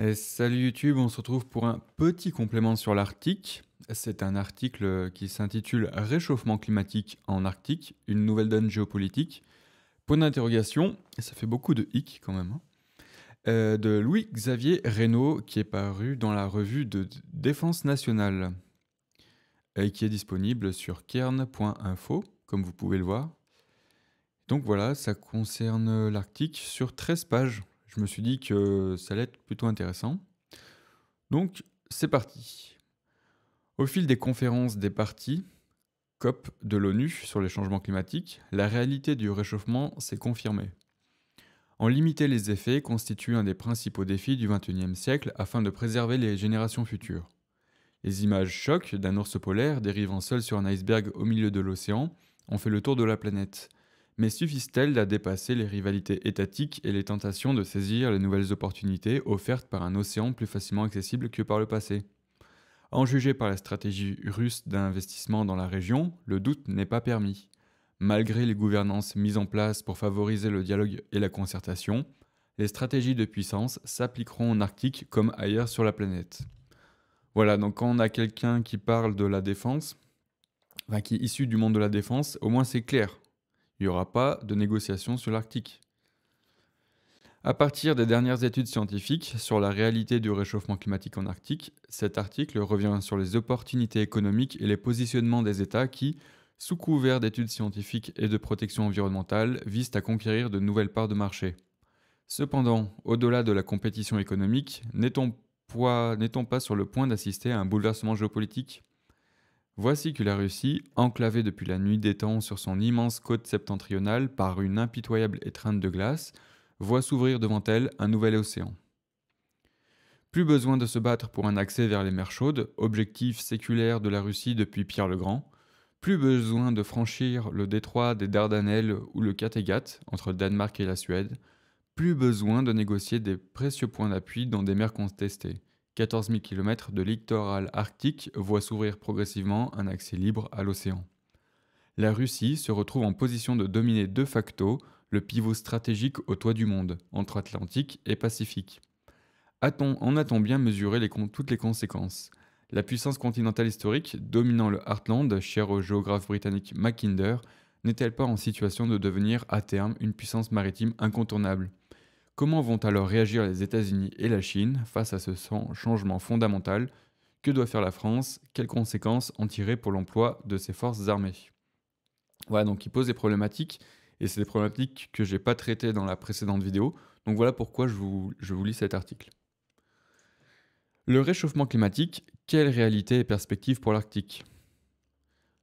Euh, salut YouTube, on se retrouve pour un petit complément sur l'Arctique. C'est un article qui s'intitule Réchauffement climatique en Arctique, une nouvelle donne géopolitique. Point d'interrogation, ça fait beaucoup de hic quand même. Hein. Euh, de Louis-Xavier Reynaud, qui est paru dans la revue de Défense nationale et qui est disponible sur kern.info, comme vous pouvez le voir. Donc voilà, ça concerne l'Arctique sur 13 pages je me suis dit que ça allait être plutôt intéressant. Donc, c'est parti. Au fil des conférences des parties COP de l'ONU sur les changements climatiques, la réalité du réchauffement s'est confirmée. En limiter les effets constitue un des principaux défis du XXIe siècle afin de préserver les générations futures. Les images chocs d'un ours polaire dérivant seul sur un iceberg au milieu de l'océan ont fait le tour de la planète mais suffisent-elles à dépasser les rivalités étatiques et les tentations de saisir les nouvelles opportunités offertes par un océan plus facilement accessible que par le passé En jugé par la stratégie russe d'investissement dans la région, le doute n'est pas permis. Malgré les gouvernances mises en place pour favoriser le dialogue et la concertation, les stratégies de puissance s'appliqueront en Arctique comme ailleurs sur la planète. Voilà, donc quand on a quelqu'un qui parle de la défense, enfin qui est issu du monde de la défense, au moins c'est clair. Il n'y aura pas de négociation sur l'Arctique. À partir des dernières études scientifiques sur la réalité du réchauffement climatique en Arctique, cet article revient sur les opportunités économiques et les positionnements des États qui, sous couvert d'études scientifiques et de protection environnementale, visent à conquérir de nouvelles parts de marché. Cependant, au-delà de la compétition économique, n'est-on pas sur le point d'assister à un bouleversement géopolitique Voici que la Russie, enclavée depuis la nuit des temps sur son immense côte septentrionale par une impitoyable étreinte de glace, voit s'ouvrir devant elle un nouvel océan. Plus besoin de se battre pour un accès vers les mers chaudes, objectif séculaire de la Russie depuis Pierre le Grand, plus besoin de franchir le détroit des Dardanelles ou le Kattegat entre le Danemark et la Suède, plus besoin de négocier des précieux points d'appui dans des mers contestées. 14 000 km de littoral arctique voit s'ouvrir progressivement un accès libre à l'océan. La Russie se retrouve en position de dominer de facto le pivot stratégique au toit du monde, entre Atlantique et Pacifique. en a-t-on bien mesuré toutes les conséquences La puissance continentale historique dominant le Heartland, chère au géographe britannique Mackinder, n'est-elle pas en situation de devenir à terme une puissance maritime incontournable Comment vont alors réagir les États-Unis et la Chine face à ce changement fondamental Que doit faire la France Quelles conséquences en tirer pour l'emploi de ses forces armées Voilà, donc il pose des problématiques, et c'est des problématiques que je n'ai pas traitées dans la précédente vidéo, donc voilà pourquoi je vous, je vous lis cet article. Le réchauffement climatique, quelle réalité et perspective pour l'Arctique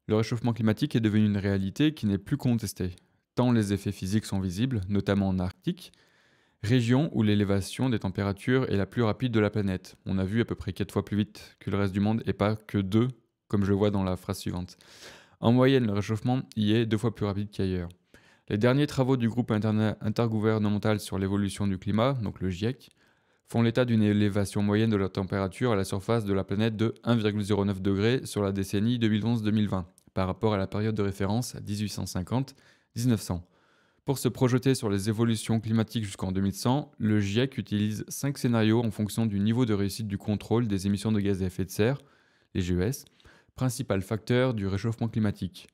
Le réchauffement climatique est devenu une réalité qui n'est plus contestée, tant les effets physiques sont visibles, notamment en Arctique, région où l'élévation des températures est la plus rapide de la planète. On a vu à peu près 4 fois plus vite que le reste du monde et pas que 2, comme je le vois dans la phrase suivante. En moyenne, le réchauffement y est deux fois plus rapide qu'ailleurs. Les derniers travaux du groupe intergouvernemental sur l'évolution du climat, donc le GIEC, font l'état d'une élévation moyenne de la température à la surface de la planète de 1,09 degré sur la décennie 2011-2020, par rapport à la période de référence 1850-1900. Pour se projeter sur les évolutions climatiques jusqu'en 2100, le GIEC utilise 5 scénarios en fonction du niveau de réussite du contrôle des émissions de gaz à effet de serre, les GES, principal facteur du réchauffement climatique.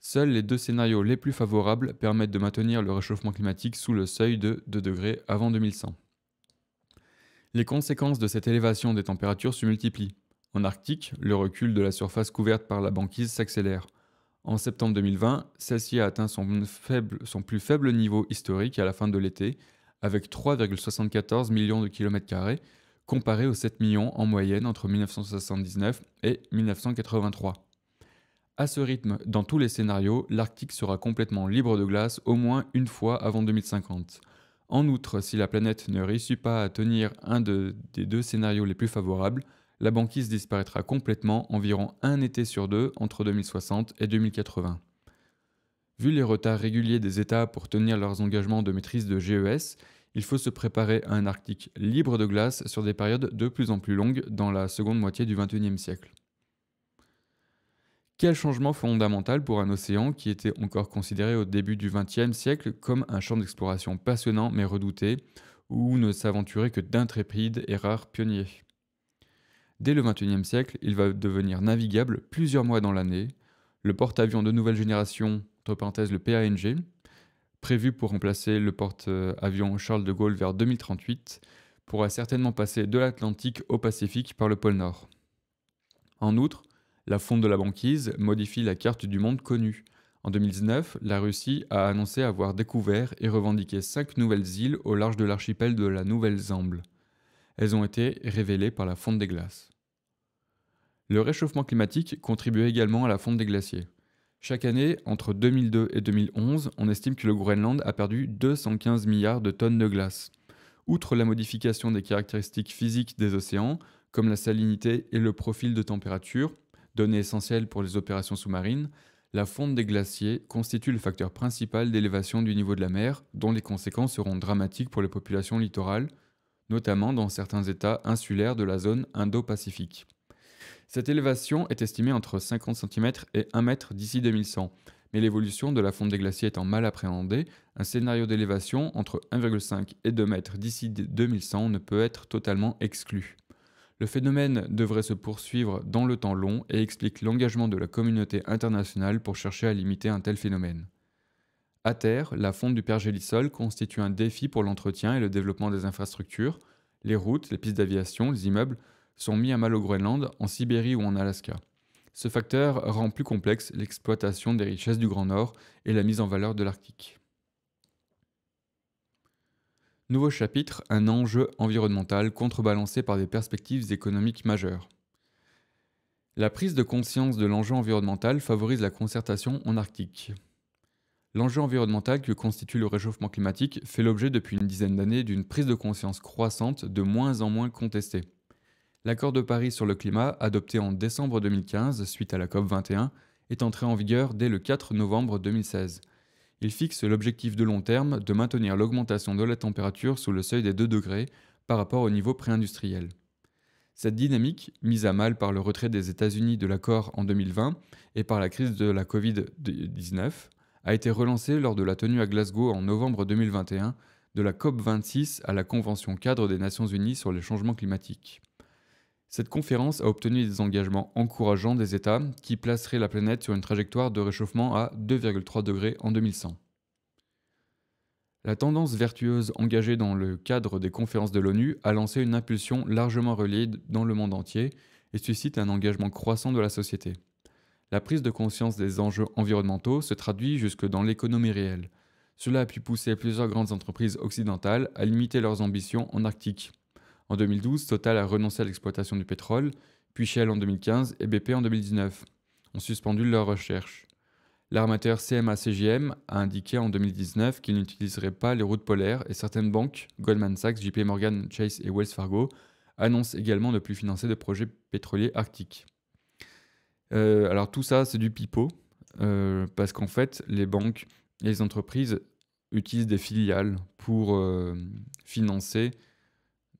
Seuls les deux scénarios les plus favorables permettent de maintenir le réchauffement climatique sous le seuil de 2 degrés avant 2100. Les conséquences de cette élévation des températures se multiplient. En Arctique, le recul de la surface couverte par la banquise s'accélère. En septembre 2020, celle-ci a atteint son, plus faible niveau historique à la fin de l'été, avec 3,74 millions de kilomètres carrés, comparé aux 7 millions en moyenne entre 1979 et 1983. À ce rythme, dans tous les scénarios, l'Arctique sera complètement libre de glace au moins une fois avant 2050. En outre, si la planète ne réussit pas à tenir un des deux scénarios les plus favorables, la banquise disparaîtra complètement environ un été sur deux entre 2060 et 2080. Vu les retards réguliers des États pour tenir leurs engagements de maîtrise de GES, il faut se préparer à un Arctique libre de glace sur des périodes de plus en plus longues dans la seconde moitié du XXIe siècle. Quel changement fondamental pour un océan qui était encore considéré au début du XXe siècle comme un champ d'exploration passionnant mais redouté, où ne s'aventuraient que d'intrépides et rares pionniers Dès le XXIe siècle, il va devenir navigable plusieurs mois dans l'année. Le porte-avions de nouvelle génération, entre parenthèses le PANG, prévu pour remplacer le porte-avions Charles de Gaulle vers 2038, pourra certainement passer de l'Atlantique au Pacifique par le pôle Nord. En outre, la fonte de la banquise modifie la carte du monde connue. En 2019, la Russie a annoncé avoir découvert et revendiqué cinq nouvelles îles au large de l'archipel de la Nouvelle-Zamble elles ont été révélées par la fonte des glaces. Le réchauffement climatique contribue également à la fonte des glaciers. Chaque année, entre 2002 et 2011, on estime que le Groenland a perdu 215 milliards de tonnes de glace. Outre la modification des caractéristiques physiques des océans, comme la salinité et le profil de température, données essentielles pour les opérations sous-marines, la fonte des glaciers constitue le facteur principal d'élévation du niveau de la mer, dont les conséquences seront dramatiques pour les populations littorales, notamment dans certains États insulaires de la zone Indo-Pacifique. Cette élévation est estimée entre 50 cm et 1 m d'ici 2100, mais l'évolution de la fonte des glaciers étant mal appréhendée, un scénario d'élévation entre 1,5 et 2 m d'ici 2100 ne peut être totalement exclu. Le phénomène devrait se poursuivre dans le temps long et explique l'engagement de la communauté internationale pour chercher à limiter un tel phénomène. À terre, la fonte du pergélisol constitue un défi pour l'entretien et le développement des infrastructures. Les routes, les pistes d'aviation, les immeubles sont mis à mal au Groenland, en Sibérie ou en Alaska. Ce facteur rend plus complexe l'exploitation des richesses du Grand Nord et la mise en valeur de l'Arctique. Nouveau chapitre, un enjeu environnemental contrebalancé par des perspectives économiques majeures. La prise de conscience de l'enjeu environnemental favorise la concertation en Arctique. L'enjeu environnemental que constitue le réchauffement climatique fait l'objet depuis une dizaine d'années d'une prise de conscience croissante de moins en moins contestée. L'accord de Paris sur le climat, adopté en décembre 2015 suite à la COP21, est entré en vigueur dès le 4 novembre 2016. Il fixe l'objectif de long terme de maintenir l'augmentation de la température sous le seuil des 2 degrés par rapport au niveau pré-industriel. Cette dynamique, mise à mal par le retrait des États-Unis de l'accord en 2020 et par la crise de la Covid-19, a été relancée lors de la tenue à Glasgow en novembre 2021 de la COP26 à la Convention cadre des Nations Unies sur les changements climatiques. Cette conférence a obtenu des engagements encourageants des États qui placeraient la planète sur une trajectoire de réchauffement à 2,3 degrés en 2100. La tendance vertueuse engagée dans le cadre des conférences de l'ONU a lancé une impulsion largement reliée dans le monde entier et suscite un engagement croissant de la société. La prise de conscience des enjeux environnementaux se traduit jusque dans l'économie réelle. Cela a pu pousser plusieurs grandes entreprises occidentales à limiter leurs ambitions en Arctique. En 2012, Total a renoncé à l'exploitation du pétrole, puis Shell en 2015 et BP en 2019 ont suspendu leurs recherches. L'armateur CMA-CGM a indiqué en 2019 qu'il n'utiliserait pas les routes polaires et certaines banques, Goldman Sachs, JP Morgan Chase et Wells Fargo, annoncent également ne plus financer de projets pétroliers arctiques. Euh, alors tout ça, c'est du pipeau, euh, parce qu'en fait, les banques et les entreprises utilisent des filiales pour euh, financer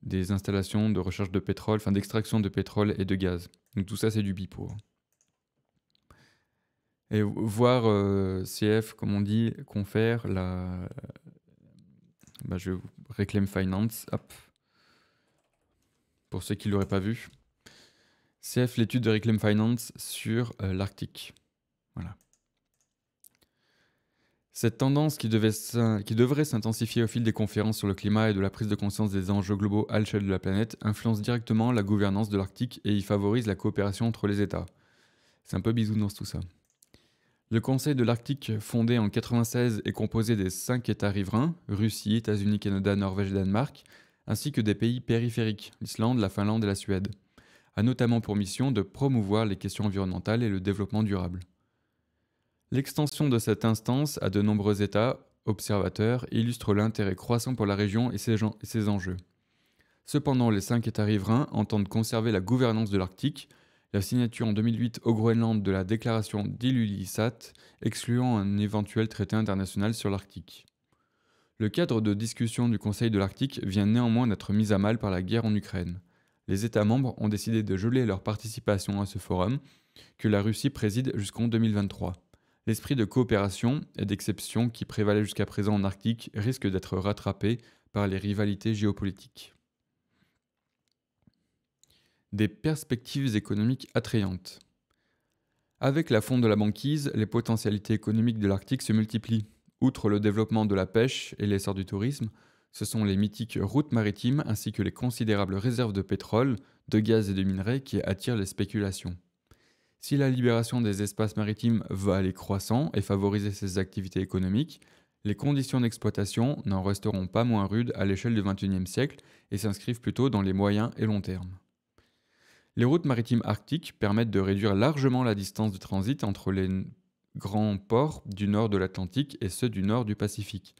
des installations de recherche de pétrole, enfin d'extraction de pétrole et de gaz. Donc tout ça, c'est du pipeau. Hein. Et voir CF, comme on dit, confère la... Bah, je réclame finance, hop. Pour ceux qui ne l'auraient pas vu. CF, l'étude de Reclaim Finance sur euh, l'Arctique. Voilà. Cette tendance qui, devait qui devrait s'intensifier au fil des conférences sur le climat et de la prise de conscience des enjeux globaux à l'échelle de la planète influence directement la gouvernance de l'Arctique et y favorise la coopération entre les États. C'est un peu bisounours tout ça. Le Conseil de l'Arctique, fondé en 1996, est composé des cinq États riverains, Russie, États-Unis, Canada, Norvège et Danemark, ainsi que des pays périphériques, l'Islande, la Finlande et la Suède a notamment pour mission de promouvoir les questions environnementales et le développement durable. L'extension de cette instance à de nombreux États observateurs illustre l'intérêt croissant pour la région et ses, enjeux. Cependant, les cinq États riverains entendent conserver la gouvernance de l'Arctique. La signature en 2008 au Groenland de la déclaration d'Ilulissat excluant un éventuel traité international sur l'Arctique. Le cadre de discussion du Conseil de l'Arctique vient néanmoins d'être mis à mal par la guerre en Ukraine les États membres ont décidé de geler leur participation à ce forum, que la Russie préside jusqu'en 2023. L'esprit de coopération et d'exception qui prévalait jusqu'à présent en Arctique risque d'être rattrapé par les rivalités géopolitiques. Des perspectives économiques attrayantes. Avec la fonte de la banquise, les potentialités économiques de l'Arctique se multiplient. Outre le développement de la pêche et l'essor du tourisme, ce sont les mythiques routes maritimes ainsi que les considérables réserves de pétrole, de gaz et de minerais qui attirent les spéculations. Si la libération des espaces maritimes va aller croissant et favoriser ces activités économiques, les conditions d'exploitation n'en resteront pas moins rudes à l'échelle du XXIe siècle et s'inscrivent plutôt dans les moyens et long termes. Les routes maritimes arctiques permettent de réduire largement la distance de transit entre les grands ports du nord de l'Atlantique et ceux du nord du Pacifique.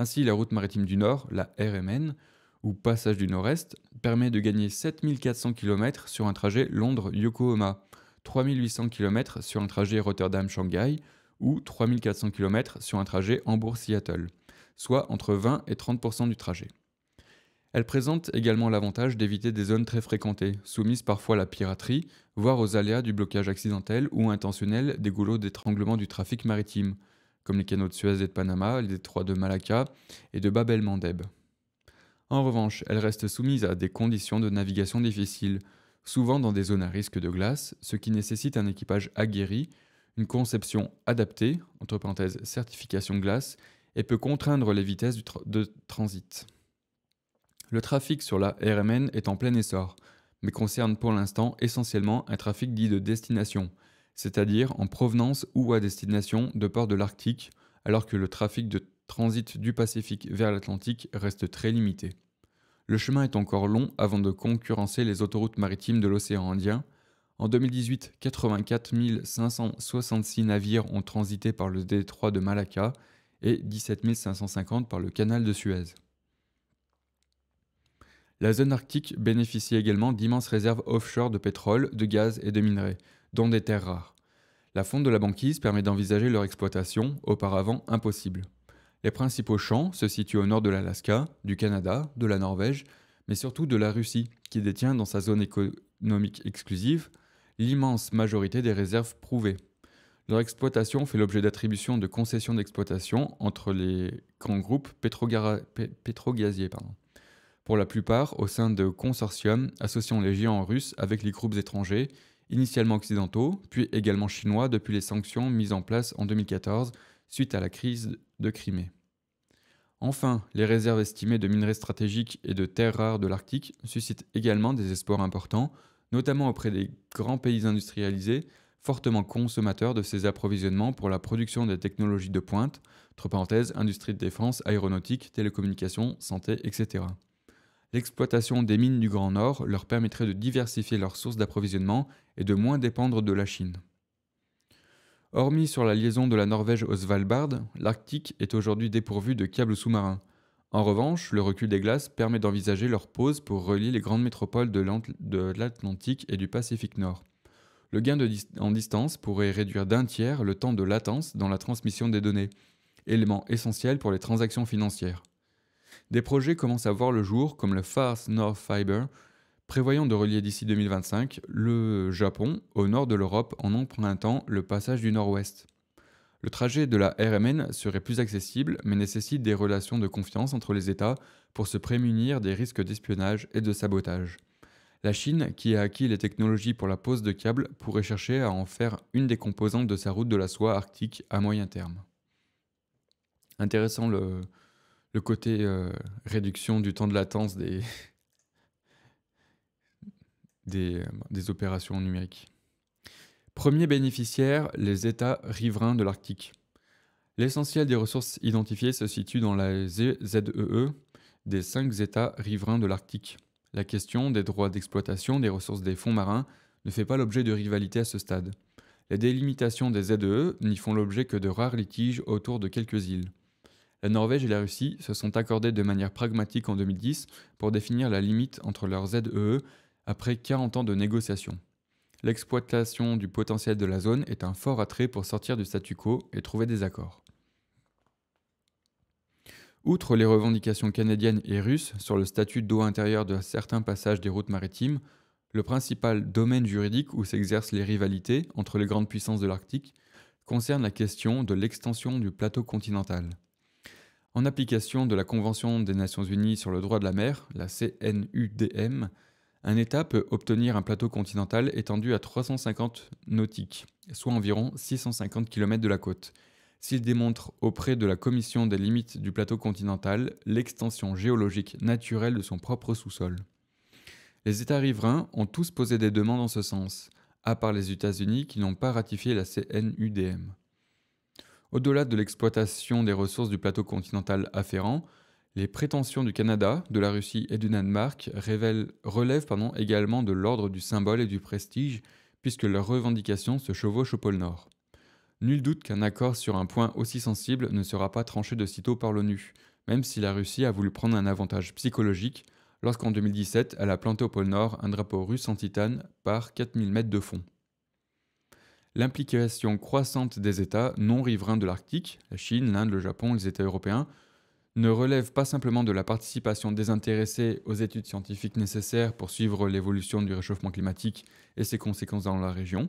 Ainsi, la route maritime du Nord, la RMN, ou passage du Nord-Est, permet de gagner 7400 km sur un trajet Londres-Yokohama, 3800 km sur un trajet Rotterdam-Shanghai ou 3400 km sur un trajet Hambourg-Seattle, soit entre 20 et 30% du trajet. Elle présente également l'avantage d'éviter des zones très fréquentées, soumises parfois à la piraterie, voire aux aléas du blocage accidentel ou intentionnel des goulots d'étranglement du trafic maritime, comme les canaux de Suez et de Panama, les détroits de Malacca et de Babel mandeb En revanche, elle reste soumise à des conditions de navigation difficiles, souvent dans des zones à risque de glace, ce qui nécessite un équipage aguerri, une conception adaptée, entre parenthèses certification glace, et peut contraindre les vitesses de transit. Le trafic sur la RMN est en plein essor, mais concerne pour l'instant essentiellement un trafic dit de destination, c'est-à-dire en provenance ou à destination de ports de l'Arctique, alors que le trafic de transit du Pacifique vers l'Atlantique reste très limité. Le chemin est encore long avant de concurrencer les autoroutes maritimes de l'océan Indien. En 2018, 84 566 navires ont transité par le détroit de Malacca et 17 550 par le canal de Suez. La zone arctique bénéficie également d'immenses réserves offshore de pétrole, de gaz et de minerais, dont des terres rares. La fonte de la banquise permet d'envisager leur exploitation, auparavant impossible. Les principaux champs se situent au nord de l'Alaska, du Canada, de la Norvège, mais surtout de la Russie, qui détient dans sa zone économique exclusive l'immense majorité des réserves prouvées. Leur exploitation fait l'objet d'attributions de concessions d'exploitation entre les grands groupes pétrogaziers. Pardon. Pour la plupart, au sein de consortiums associant les géants russes avec les groupes étrangers initialement occidentaux, puis également chinois depuis les sanctions mises en place en 2014 suite à la crise de Crimée. Enfin, les réserves estimées de minerais stratégiques et de terres rares de l'Arctique suscitent également des espoirs importants, notamment auprès des grands pays industrialisés, fortement consommateurs de ces approvisionnements pour la production des technologies de pointe, entre parenthèses, industrie de défense, aéronautique, télécommunications, santé, etc. L'exploitation des mines du Grand Nord leur permettrait de diversifier leurs sources d'approvisionnement et de moins dépendre de la Chine. Hormis sur la liaison de la Norvège au Svalbard, l'Arctique est aujourd'hui dépourvu de câbles sous-marins. En revanche, le recul des glaces permet d'envisager leur pause pour relier les grandes métropoles de l'Atlantique et du Pacifique Nord. Le gain en distance pourrait réduire d'un tiers le temps de latence dans la transmission des données, élément essentiel pour les transactions financières. Des projets commencent à voir le jour comme le Fast North Fiber prévoyant de relier d'ici 2025 le Japon au nord de l'Europe en empruntant le passage du Nord-Ouest. Le trajet de la RMN serait plus accessible mais nécessite des relations de confiance entre les États pour se prémunir des risques d'espionnage et de sabotage. La Chine, qui a acquis les technologies pour la pose de câbles, pourrait chercher à en faire une des composantes de sa route de la soie arctique à moyen terme. Intéressant le, côté euh, réduction du temps de latence des, euh, des, opérations numériques. Premier bénéficiaire, les États riverains de l'Arctique. L'essentiel des ressources identifiées se situe dans la ZEE e des cinq États riverains de l'Arctique. La question des droits d'exploitation des ressources des fonds marins ne fait pas l'objet de rivalité à ce stade. Les délimitations des ZEE e n'y font l'objet que de rares litiges autour de quelques îles. La Norvège et la Russie se sont accordées de manière pragmatique en 2010 pour définir la limite entre leurs ZEE e après 40 ans de négociations. L'exploitation du potentiel de la zone est un fort attrait pour sortir du statu quo et trouver des accords. Outre les revendications canadiennes et russes sur le statut d'eau intérieure de certains passages des routes maritimes, le principal domaine juridique où s'exercent les rivalités entre les grandes puissances de l'Arctique concerne la question de l'extension du plateau continental. En application de la Convention des Nations Unies sur le droit de la mer, la CNUDM, un État peut obtenir un plateau continental étendu à 350 nautiques, soit environ 650 km de la côte, s'il démontre auprès de la Commission des limites du plateau continental l'extension géologique naturelle de son propre sous-sol. Les États riverains ont tous posé des demandes en ce sens, à part les États-Unis qui n'ont pas ratifié la CNUDM. Au-delà de l'exploitation des ressources du plateau continental afférent, les prétentions du Canada, de la Russie et du Danemark relèvent également de l'ordre du symbole et du prestige, puisque leurs revendications se chevauchent au pôle Nord. Nul doute qu'un accord sur un point aussi sensible ne sera pas tranché de sitôt par l'ONU, même si la Russie a voulu prendre un avantage psychologique lorsqu'en 2017 elle a planté au pôle Nord un drapeau russe en titane par 4000 mètres de fond. L'implication croissante des États non riverains de l'Arctique, la Chine, l'Inde, le Japon, les États européens, ne relève pas simplement de la participation désintéressée aux études scientifiques nécessaires pour suivre l'évolution du réchauffement climatique et ses conséquences dans la région,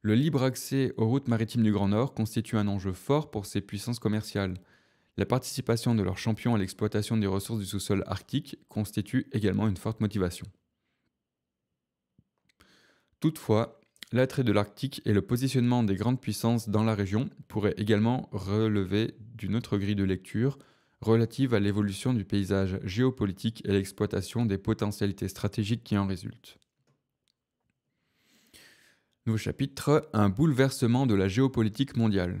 le libre accès aux routes maritimes du Grand Nord constitue un enjeu fort pour ces puissances commerciales. La participation de leurs champions à l'exploitation des ressources du sous-sol arctique constitue également une forte motivation. Toutefois, l'attrait de l'Arctique et le positionnement des grandes puissances dans la région pourraient également relever d'une autre grille de lecture relative à l'évolution du paysage géopolitique et l'exploitation des potentialités stratégiques qui en résultent. Nouveau chapitre Un bouleversement de la géopolitique mondiale.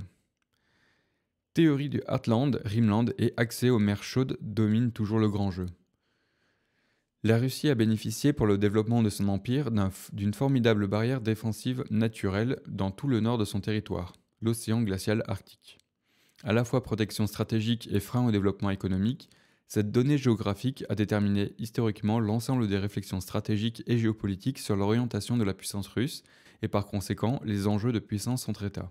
Théorie du Heartland, Rimland et accès aux mers chaudes dominent toujours le grand jeu. La Russie a bénéficié pour le développement de son empire d'une formidable barrière défensive naturelle dans tout le nord de son territoire, l'océan glacial arctique à la fois protection stratégique et frein au développement économique, cette donnée géographique a déterminé historiquement l'ensemble des réflexions stratégiques et géopolitiques sur l'orientation de la puissance russe et par conséquent les enjeux de puissance entre États.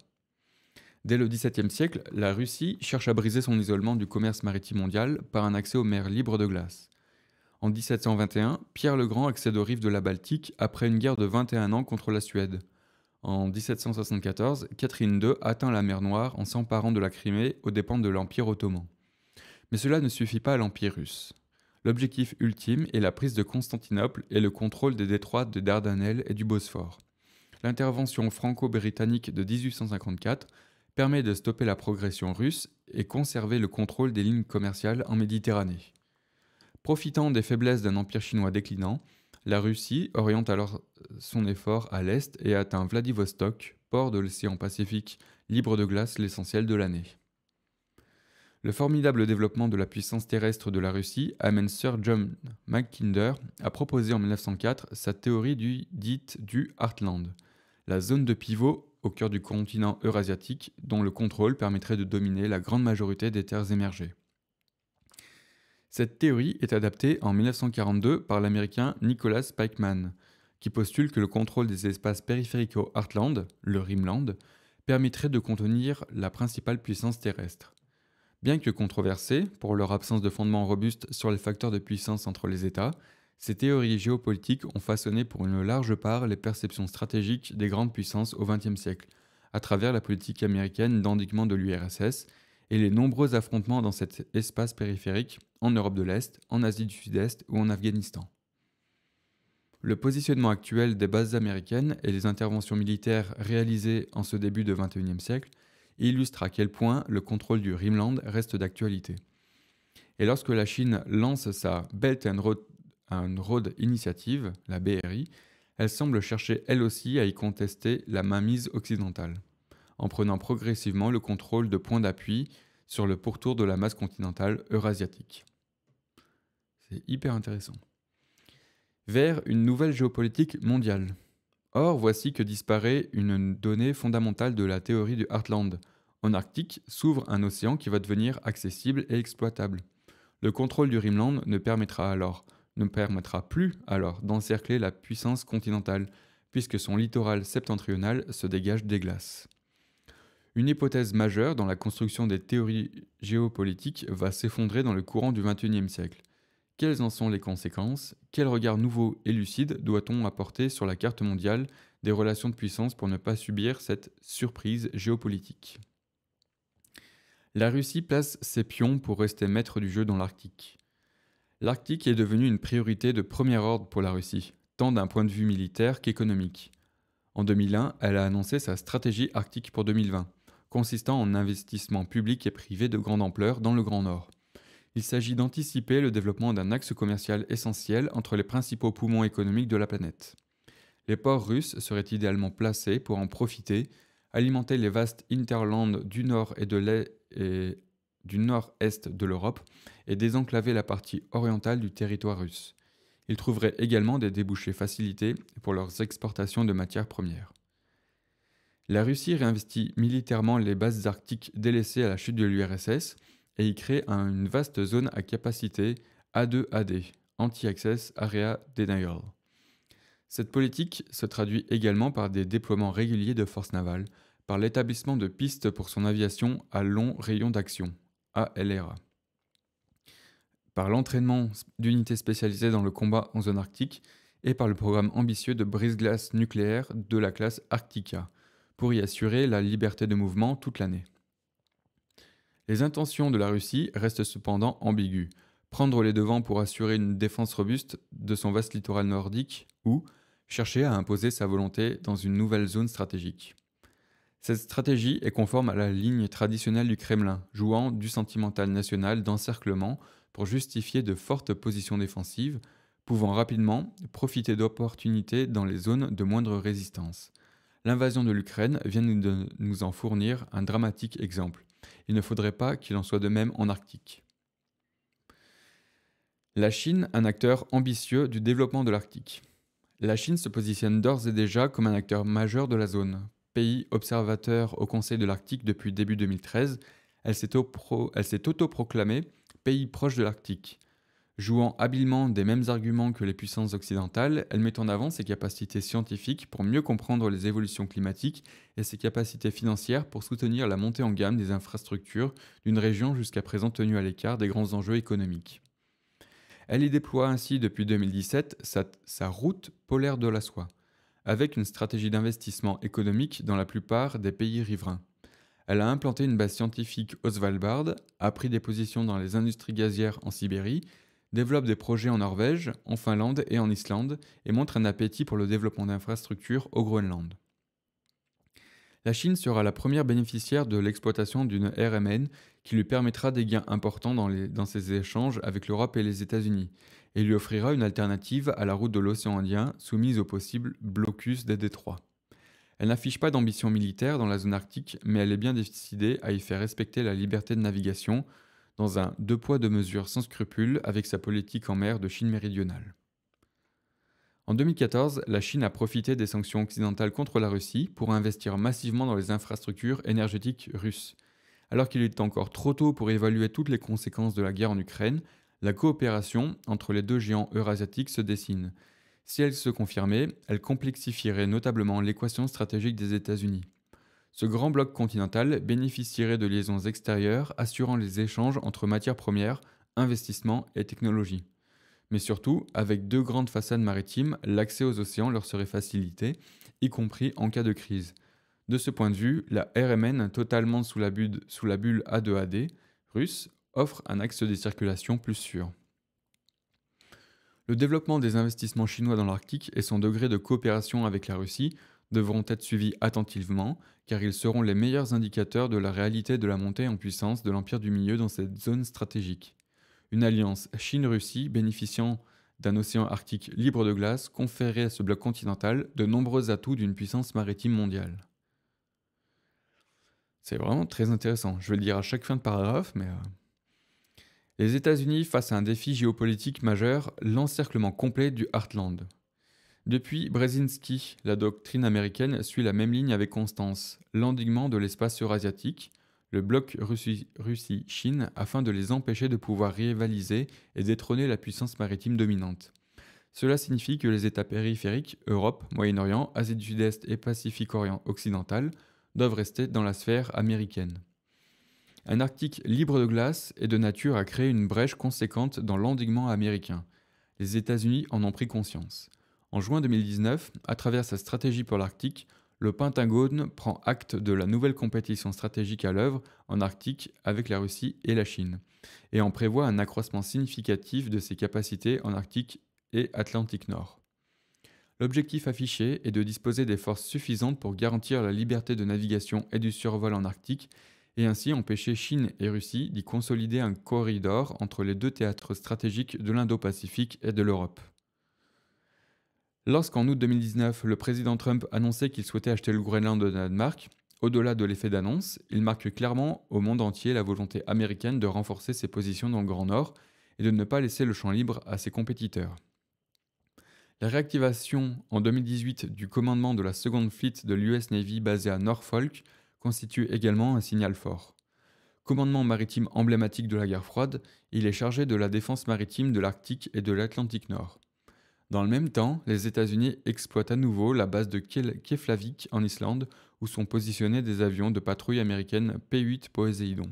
Dès le XVIIe siècle, la Russie cherche à briser son isolement du commerce maritime mondial par un accès aux mers libres de glace. En 1721, Pierre le Grand accède aux rives de la Baltique après une guerre de 21 ans contre la Suède. En 1774, Catherine II atteint la mer Noire en s'emparant de la Crimée aux dépens de l'Empire ottoman. Mais cela ne suffit pas à l'Empire russe. L'objectif ultime est la prise de Constantinople et le contrôle des détroits de Dardanelles et du Bosphore. L'intervention franco-britannique de 1854 permet de stopper la progression russe et conserver le contrôle des lignes commerciales en Méditerranée. Profitant des faiblesses d'un empire chinois déclinant, la Russie oriente alors son effort à l'est et atteint Vladivostok, port de l'océan Pacifique libre de glace l'essentiel de l'année. Le formidable développement de la puissance terrestre de la Russie amène Sir John Mackinder à proposer en 1904 sa théorie du, dite du Heartland, la zone de pivot au cœur du continent eurasiatique dont le contrôle permettrait de dominer la grande majorité des terres émergées. Cette théorie est adaptée en 1942 par l'américain Nicholas Pikeman, qui postule que le contrôle des espaces périphériques au Heartland, le Rimland, permettrait de contenir la principale puissance terrestre. Bien que controversées pour leur absence de fondement robuste sur les facteurs de puissance entre les États, ces théories géopolitiques ont façonné pour une large part les perceptions stratégiques des grandes puissances au XXe siècle, à travers la politique américaine d'endiguement de l'URSS et les nombreux affrontements dans cet espace périphérique en Europe de l'Est, en Asie du Sud-Est ou en Afghanistan. Le positionnement actuel des bases américaines et les interventions militaires réalisées en ce début de XXIe siècle illustrent à quel point le contrôle du Rimland reste d'actualité. Et lorsque la Chine lance sa Belt Road, and Road Initiative, la BRI, elle semble chercher elle aussi à y contester la mainmise occidentale en prenant progressivement le contrôle de points d'appui sur le pourtour de la masse continentale eurasiatique. C'est hyper intéressant. Vers une nouvelle géopolitique mondiale. Or, voici que disparaît une donnée fondamentale de la théorie du Heartland. En Arctique s'ouvre un océan qui va devenir accessible et exploitable. Le contrôle du Rimland ne permettra alors, ne permettra plus alors d'encercler la puissance continentale, puisque son littoral septentrional se dégage des glaces. Une hypothèse majeure dans la construction des théories géopolitiques va s'effondrer dans le courant du XXIe siècle. Quelles en sont les conséquences Quel regard nouveau et lucide doit-on apporter sur la carte mondiale des relations de puissance pour ne pas subir cette surprise géopolitique La Russie place ses pions pour rester maître du jeu dans l'Arctique. L'Arctique est devenu une priorité de premier ordre pour la Russie, tant d'un point de vue militaire qu'économique. En 2001, elle a annoncé sa stratégie arctique pour 2020 consistant en investissements publics et privés de grande ampleur dans le Grand Nord. Il s'agit d'anticiper le développement d'un axe commercial essentiel entre les principaux poumons économiques de la planète. Les ports russes seraient idéalement placés pour en profiter, alimenter les vastes interlandes du nord et de l'est du nord-est de l'Europe et désenclaver la partie orientale du territoire russe. Ils trouveraient également des débouchés facilités pour leurs exportations de matières premières. La Russie réinvestit militairement les bases arctiques délaissées à la chute de l'URSS et y crée une vaste zone à capacité A2AD, Anti-Access Area Denial. Cette politique se traduit également par des déploiements réguliers de forces navales, par l'établissement de pistes pour son aviation à long rayon d'action, ALRA, par l'entraînement d'unités spécialisées dans le combat en zone arctique et par le programme ambitieux de brise-glace nucléaire de la classe Arctica, pour y assurer la liberté de mouvement toute l'année. Les intentions de la Russie restent cependant ambiguës. Prendre les devants pour assurer une défense robuste de son vaste littoral nordique ou chercher à imposer sa volonté dans une nouvelle zone stratégique. Cette stratégie est conforme à la ligne traditionnelle du Kremlin, jouant du sentimental national d'encerclement pour justifier de fortes positions défensives, pouvant rapidement profiter d'opportunités dans les zones de moindre résistance. L'invasion de l'Ukraine vient de nous en fournir un dramatique exemple. Il ne faudrait pas qu'il en soit de même en Arctique. La Chine, un acteur ambitieux du développement de l'Arctique. La Chine se positionne d'ores et déjà comme un acteur majeur de la zone. Pays observateur au Conseil de l'Arctique depuis début 2013, elle s'est autoproclamée pays proche de l'Arctique. Jouant habilement des mêmes arguments que les puissances occidentales, elle met en avant ses capacités scientifiques pour mieux comprendre les évolutions climatiques et ses capacités financières pour soutenir la montée en gamme des infrastructures d'une région jusqu'à présent tenue à l'écart des grands enjeux économiques. Elle y déploie ainsi depuis 2017 sa, route polaire de la soie, avec une stratégie d'investissement économique dans la plupart des pays riverains. Elle a implanté une base scientifique au Svalbard, a pris des positions dans les industries gazières en Sibérie, développe des projets en Norvège, en Finlande et en Islande et montre un appétit pour le développement d'infrastructures au Groenland. La Chine sera la première bénéficiaire de l'exploitation d'une RMN qui lui permettra des gains importants dans, dans ses échanges avec l'Europe et les États-Unis et lui offrira une alternative à la route de l'océan Indien soumise au possible blocus des détroits. Elle n'affiche pas d'ambition militaire dans la zone arctique, mais elle est bien décidée à y faire respecter la liberté de navigation, dans un deux poids deux mesures sans scrupules avec sa politique en mer de Chine méridionale. En 2014, la Chine a profité des sanctions occidentales contre la Russie pour investir massivement dans les infrastructures énergétiques russes. Alors qu'il est encore trop tôt pour évaluer toutes les conséquences de la guerre en Ukraine, la coopération entre les deux géants eurasiatiques se dessine. Si elle se confirmait, elle complexifierait notamment l'équation stratégique des États-Unis ce grand bloc continental bénéficierait de liaisons extérieures assurant les échanges entre matières premières, investissements et technologies. Mais surtout, avec deux grandes façades maritimes, l'accès aux océans leur serait facilité, y compris en cas de crise. De ce point de vue, la RMN, totalement sous la, bulle, A2AD russe, offre un axe de circulation plus sûr. Le développement des investissements chinois dans l'Arctique et son degré de coopération avec la Russie devront être suivis attentivement, car ils seront les meilleurs indicateurs de la réalité de la montée en puissance de l'Empire du Milieu dans cette zone stratégique. Une alliance Chine-Russie bénéficiant d'un océan arctique libre de glace conférerait à ce bloc continental de nombreux atouts d'une puissance maritime mondiale. C'est vraiment très intéressant, je vais le dire à chaque fin de paragraphe, mais... Euh, les États-Unis face à un défi géopolitique majeur, l'encerclement complet du Heartland. Depuis Brzezinski, la doctrine américaine suit la même ligne avec constance, l'endiguement de l'espace eurasiatique, le bloc Russie-Chine afin de les empêcher de pouvoir rivaliser et détrôner la puissance maritime dominante. Cela signifie que les États périphériques, Europe, Moyen-Orient, Asie du Sud-Est et Pacifique-Orient occidental, doivent rester dans la sphère américaine. Un Arctique libre de glace est de nature à créer une brèche conséquente dans l'endiguement américain. Les États-Unis en ont pris conscience. En juin 2019, à travers sa stratégie pour l'Arctique, le Pentagone prend acte de la nouvelle compétition stratégique à l'œuvre en Arctique avec la Russie et la Chine, et en prévoit un accroissement significatif de ses capacités en Arctique et Atlantique Nord. L'objectif affiché est de disposer des forces suffisantes pour garantir la liberté de navigation et du survol en Arctique, et ainsi empêcher Chine et Russie d'y consolider un corridor entre les deux théâtres stratégiques de l'Indo-Pacifique et de l'Europe. Lorsqu'en août 2019, le président Trump annonçait qu'il souhaitait acheter le Groenland au Danemark, au-delà de l'effet d'annonce, il marque clairement au monde entier la volonté américaine de renforcer ses positions dans le Grand Nord et de ne pas laisser le champ libre à ses compétiteurs. La réactivation en 2018 du commandement de la seconde flotte de l'US Navy basée à Norfolk constitue également un signal fort. Commandement maritime emblématique de la guerre froide, il est chargé de la défense maritime de l'Arctique et de l'Atlantique Nord. Dans le même temps, les États-Unis exploitent à nouveau la base de Keflavik en Islande, où sont positionnés des avions de patrouille américaine P-8 Poseidon.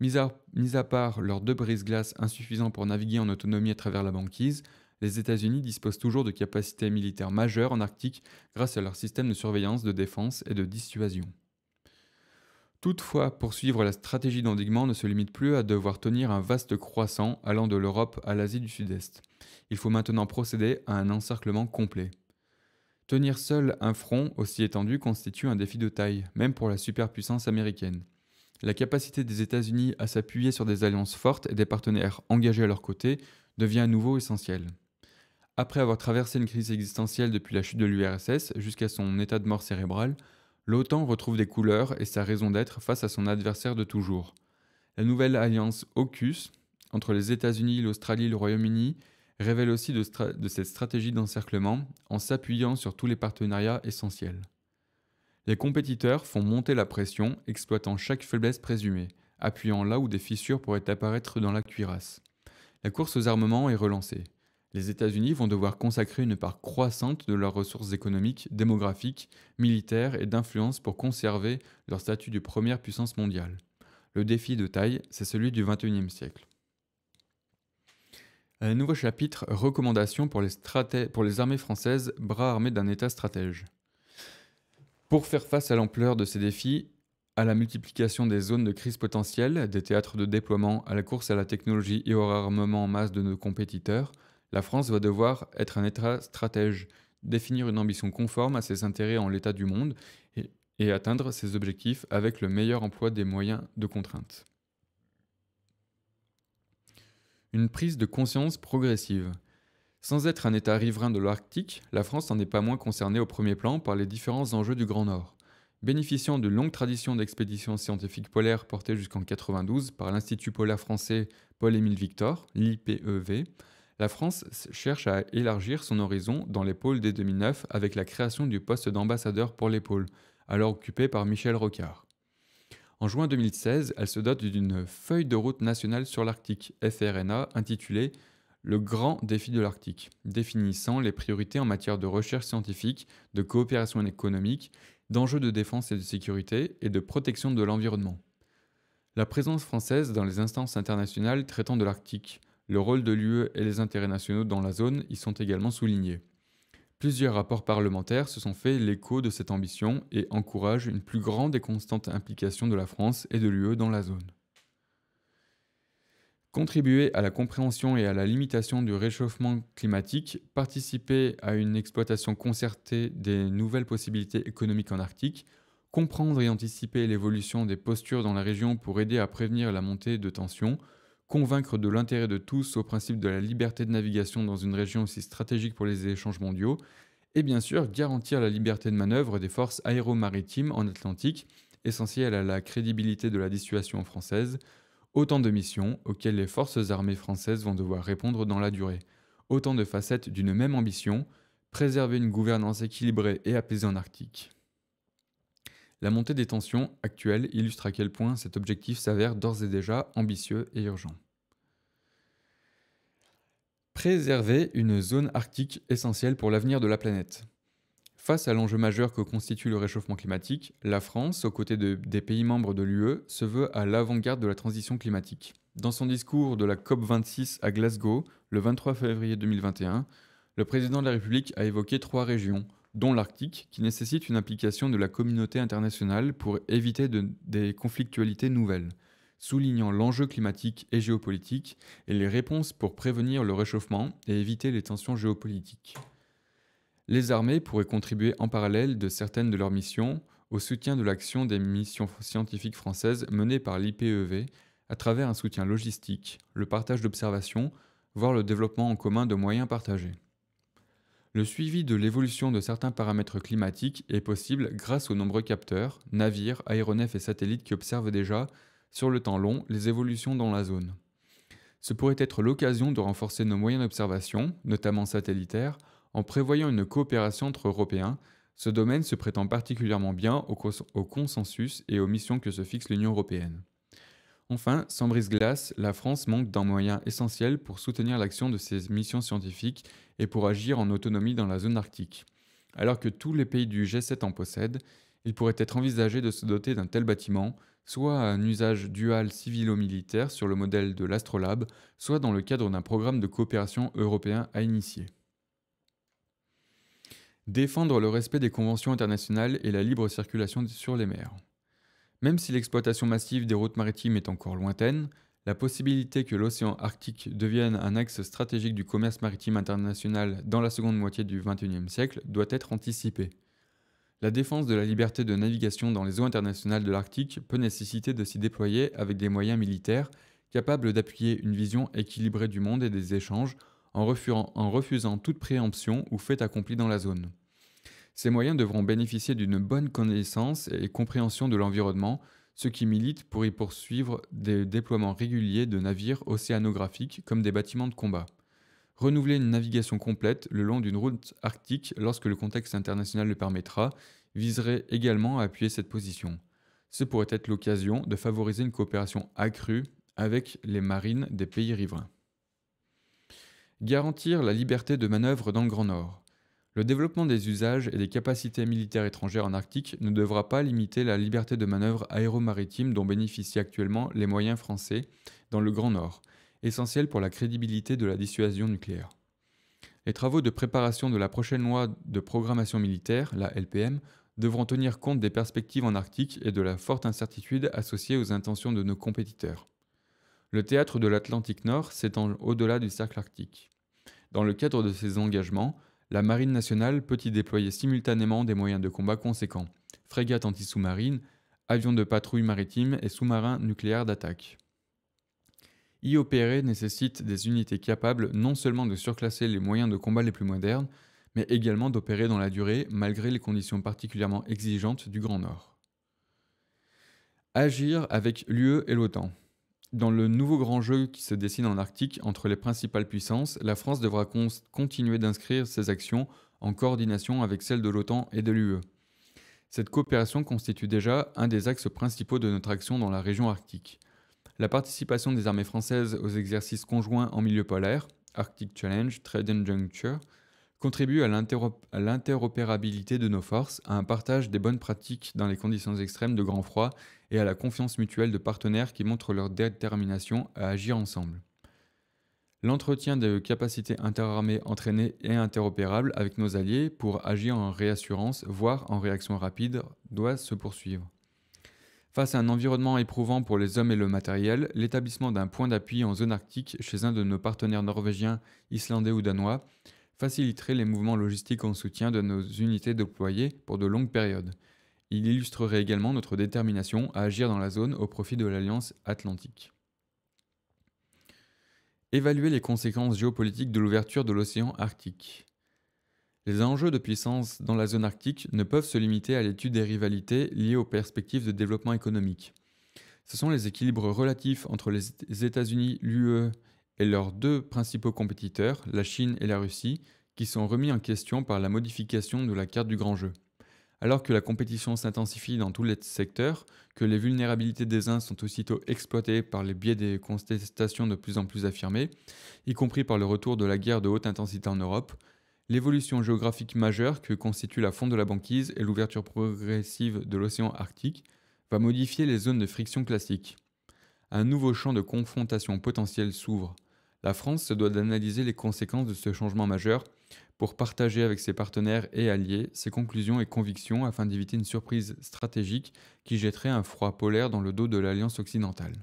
Mis à, part leurs deux brises glaces insuffisants pour naviguer en autonomie à travers la banquise, les États-Unis disposent toujours de capacités militaires majeures en Arctique grâce à leur système de surveillance, de défense et de dissuasion. Toutefois, poursuivre la stratégie d'endiguement ne se limite plus à devoir tenir un vaste croissant allant de l'Europe à l'Asie du Sud-Est. Il faut maintenant procéder à un encerclement complet. Tenir seul un front aussi étendu constitue un défi de taille, même pour la superpuissance américaine. La capacité des États-Unis à s'appuyer sur des alliances fortes et des partenaires engagés à leur côté devient à nouveau essentielle. Après avoir traversé une crise existentielle depuis la chute de l'URSS jusqu'à son état de mort cérébrale, L'OTAN retrouve des couleurs et sa raison d'être face à son adversaire de toujours. La nouvelle alliance AUKUS, entre les États-Unis, l'Australie et le Royaume-Uni, révèle aussi de, de cette stratégie d'encerclement en s'appuyant sur tous les partenariats essentiels. Les compétiteurs font monter la pression, exploitant chaque faiblesse présumée, appuyant là où des fissures pourraient apparaître dans la cuirasse. La course aux armements est relancée les États-Unis vont devoir consacrer une part croissante de leurs ressources économiques, démographiques, militaires et d'influence pour conserver leur statut de première puissance mondiale. Le défi de taille, c'est celui du XXIe siècle. Un nouveau chapitre Recommandations pour les, pour les armées françaises, bras armés d'un État stratège. Pour faire face à l'ampleur de ces défis, à la multiplication des zones de crise potentielles, des théâtres de déploiement, à la course à la technologie et au réarmement en masse de nos compétiteurs, la France va devoir être un État stratège, définir une ambition conforme à ses intérêts en l'état du monde et, atteindre ses objectifs avec le meilleur emploi des moyens de contrainte. Une prise de conscience progressive. Sans être un État riverain de l'Arctique, la France n'en est pas moins concernée au premier plan par les différents enjeux du Grand Nord. Bénéficiant de longues tradition d'expéditions scientifiques polaires portées jusqu'en 1992 par l'Institut polaire français Paul-Émile Victor, l'IPEV, la France cherche à élargir son horizon dans les pôles dès 2009 avec la création du poste d'ambassadeur pour les pôles, alors occupé par Michel Rocard. En juin 2016, elle se dote d'une feuille de route nationale sur l'Arctique, FRNA, intitulée Le grand défi de l'Arctique, définissant les priorités en matière de recherche scientifique, de coopération économique, d'enjeux de défense et de sécurité et de protection de l'environnement. La présence française dans les instances internationales traitant de l'Arctique le rôle de l'UE et les intérêts nationaux dans la zone y sont également soulignés. Plusieurs rapports parlementaires se sont fait l'écho de cette ambition et encouragent une plus grande et constante implication de la France et de l'UE dans la zone. Contribuer à la compréhension et à la limitation du réchauffement climatique, participer à une exploitation concertée des nouvelles possibilités économiques en Arctique, comprendre et anticiper l'évolution des postures dans la région pour aider à prévenir la montée de tensions, convaincre de l'intérêt de tous au principe de la liberté de navigation dans une région aussi stratégique pour les échanges mondiaux, et bien sûr garantir la liberté de manœuvre des forces aéromaritimes en Atlantique, essentielle à la crédibilité de la dissuasion française, autant de missions auxquelles les forces armées françaises vont devoir répondre dans la durée, autant de facettes d'une même ambition, préserver une gouvernance équilibrée et apaisée en Arctique. La montée des tensions actuelles illustre à quel point cet objectif s'avère d'ores et déjà ambitieux et urgent. Préserver une zone arctique essentielle pour l'avenir de la planète. Face à l'enjeu majeur que constitue le réchauffement climatique, la France, aux côtés des pays membres de l'UE, se veut à l'avant-garde de la transition climatique. Dans son discours de la COP26 à Glasgow, le 23 février 2021, le président de la République a évoqué trois régions, dont l'Arctique, qui nécessite une implication de la communauté internationale pour éviter des conflictualités nouvelles, soulignant l'enjeu climatique et géopolitique et les réponses pour prévenir le réchauffement et éviter les tensions géopolitiques. Les armées pourraient contribuer en parallèle de certaines de leurs missions au soutien de l'action des missions scientifiques françaises menées par l'IPEV à travers un soutien logistique, le partage d'observations, voire le développement en commun de moyens partagés. Le suivi de l'évolution de certains paramètres climatiques est possible grâce aux nombreux capteurs, navires, aéronefs et satellites qui observent déjà, sur le temps long, les évolutions dans la zone. Ce pourrait être l'occasion de renforcer nos moyens d'observation, notamment satellitaires, en prévoyant une coopération entre Européens. Ce domaine se prétend particulièrement bien au, consensus et aux missions que se fixe l'Union européenne. Enfin, sans brise-glace, la France manque d'un moyen essentiel pour soutenir l'action de ses missions scientifiques et pour agir en autonomie dans la zone arctique. Alors que tous les pays du G7 en possèdent, il pourrait être envisagé de se doter d'un tel bâtiment, soit à un usage dual civilo-militaire sur le modèle de l'Astrolabe, soit dans le cadre d'un programme de coopération européen à initier. Défendre le respect des conventions internationales et la libre circulation sur les mers. Même si l'exploitation massive des routes maritimes est encore lointaine, la possibilité que l'océan Arctique devienne un axe stratégique du commerce maritime international dans la seconde moitié du XXIe siècle doit être anticipée. La défense de la liberté de navigation dans les eaux internationales de l'Arctique peut nécessiter de s'y déployer avec des moyens militaires capables d'appuyer une vision équilibrée du monde et des échanges en refusant, en refusant toute préemption ou fait accompli dans la zone. Ces moyens devront bénéficier d'une bonne connaissance et compréhension de l'environnement, ceux qui militent pour y poursuivre des déploiements réguliers de navires océanographiques comme des bâtiments de combat. Renouveler une navigation complète le long d'une route arctique lorsque le contexte international le permettra viserait également à appuyer cette position. Ce pourrait être l'occasion de favoriser une coopération accrue avec les marines des pays riverains. Garantir la liberté de manœuvre dans le Grand Nord. Le développement des usages et des capacités militaires étrangères en Arctique ne devra pas limiter la liberté de manœuvre aéromaritime dont bénéficient actuellement les moyens français dans le Grand Nord, essentiel pour la crédibilité de la dissuasion nucléaire. Les travaux de préparation de la prochaine loi de programmation militaire, la LPM, devront tenir compte des perspectives en Arctique et de la forte incertitude associée aux intentions de nos compétiteurs. Le théâtre de l'Atlantique Nord s'étend au-delà du cercle arctique. Dans le cadre de ces engagements, la Marine nationale peut y déployer simultanément des moyens de combat conséquents, frégates anti-sous-marines, avions de patrouille maritime et sous-marins nucléaires d'attaque. Y opérer nécessite des unités capables non seulement de surclasser les moyens de combat les plus modernes, mais également d'opérer dans la durée malgré les conditions particulièrement exigeantes du Grand Nord. Agir avec l'UE et l'OTAN. Dans le nouveau grand jeu qui se dessine en Arctique entre les principales puissances, la France devra continuer d'inscrire ses actions en coordination avec celles de l'OTAN et de l'UE. Cette coopération constitue déjà un des axes principaux de notre action dans la région arctique. La participation des armées françaises aux exercices conjoints en milieu polaire, Arctic Challenge, Trident Juncture, contribue à l'interopérabilité de nos forces, à un partage des bonnes pratiques dans les conditions extrêmes de grand froid et à la confiance mutuelle de partenaires qui montrent leur détermination à agir ensemble. L'entretien de capacités interarmées entraînées et interopérables avec nos alliés pour agir en réassurance, voire en réaction rapide, doit se poursuivre. Face à un environnement éprouvant pour les hommes et le matériel, l'établissement d'un point d'appui en zone arctique chez un de nos partenaires norvégiens, islandais ou danois faciliterait les mouvements logistiques en soutien de nos unités déployées pour de longues périodes. Il illustrerait également notre détermination à agir dans la zone au profit de l'Alliance atlantique. Évaluer les conséquences géopolitiques de l'ouverture de l'océan Arctique. Les enjeux de puissance dans la zone arctique ne peuvent se limiter à l'étude des rivalités liées aux perspectives de développement économique. Ce sont les équilibres relatifs entre les États-Unis, l'UE et leurs deux principaux compétiteurs, la Chine et la Russie, qui sont remis en question par la modification de la carte du grand jeu. Alors que la compétition s'intensifie dans tous les secteurs, que les vulnérabilités des uns sont aussitôt exploitées par les biais des contestations de plus en plus affirmées, y compris par le retour de la guerre de haute intensité en Europe, l'évolution géographique majeure que constitue la fonte de la banquise et l'ouverture progressive de l'océan Arctique va modifier les zones de friction classiques. Un nouveau champ de confrontation potentiel s'ouvre, la France se doit d'analyser les conséquences de ce changement majeur pour partager avec ses partenaires et alliés ses conclusions et convictions afin d'éviter une surprise stratégique qui jetterait un froid polaire dans le dos de l'Alliance occidentale.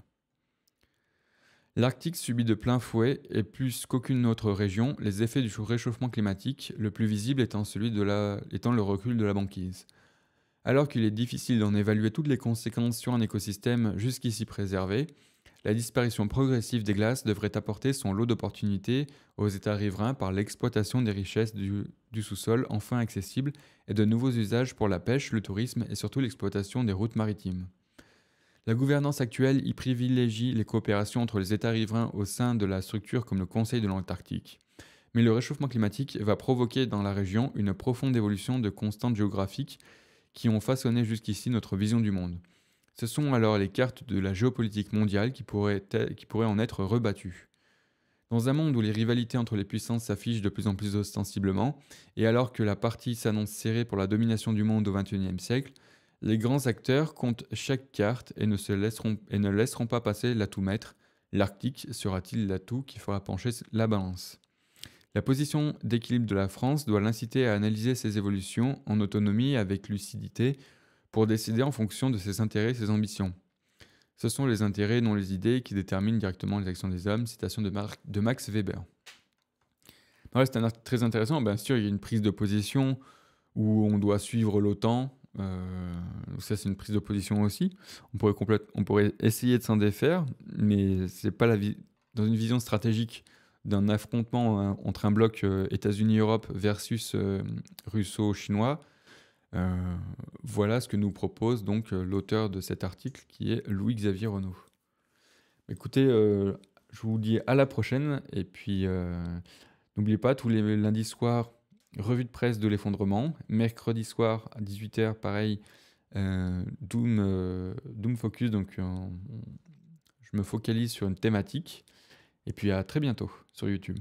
L'Arctique subit de plein fouet, et plus qu'aucune autre région, les effets du réchauffement climatique, le plus visible étant, le recul de la banquise. Alors qu'il est difficile d'en évaluer toutes les conséquences sur un écosystème jusqu'ici préservé, la disparition progressive des glaces devrait apporter son lot d'opportunités aux États riverains par l'exploitation des richesses du, sous-sol enfin accessibles et de nouveaux usages pour la pêche, le tourisme et surtout l'exploitation des routes maritimes. La gouvernance actuelle y privilégie les coopérations entre les États riverains au sein de la structure comme le Conseil de l'Antarctique. Mais le réchauffement climatique va provoquer dans la région une profonde évolution de constantes géographiques qui ont façonné jusqu'ici notre vision du monde. Ce sont alors les cartes de la géopolitique mondiale qui pourraient, qui en être rebattues. Dans un monde où les rivalités entre les puissances s'affichent de plus en plus ostensiblement, et alors que la partie s'annonce serrée pour la domination du monde au XXIe siècle, les grands acteurs comptent chaque carte et ne, se laisseront, et ne laisseront pas passer l'atout maître. L'Arctique sera-t-il l'atout qui fera pencher la balance La position d'équilibre de la France doit l'inciter à analyser ses évolutions en autonomie avec lucidité pour décider en fonction de ses intérêts et ses ambitions. Ce sont les intérêts, non les idées, qui déterminent directement les actions des hommes. Citation de, de Max Weber. c'est un article très intéressant. Bien sûr, il y a une prise de position où on doit suivre l'OTAN. Euh, ça, c'est une prise de position aussi. On pourrait, on pourrait essayer de s'en défaire, mais c'est pas la vie. Dans une vision stratégique d'un affrontement hein, entre un bloc euh, États-Unis-Europe versus euh, russo-chinois, euh, voilà ce que nous propose donc euh, l'auteur de cet article qui est Louis-Xavier Renaud. Écoutez, euh, je vous dis à la prochaine et puis n'oubliez pas tous les lundis soirs revue de presse de l'effondrement, mercredi soir à 18h pareil Doom, Doom Focus donc je me focalise sur une thématique et puis à très bientôt sur YouTube.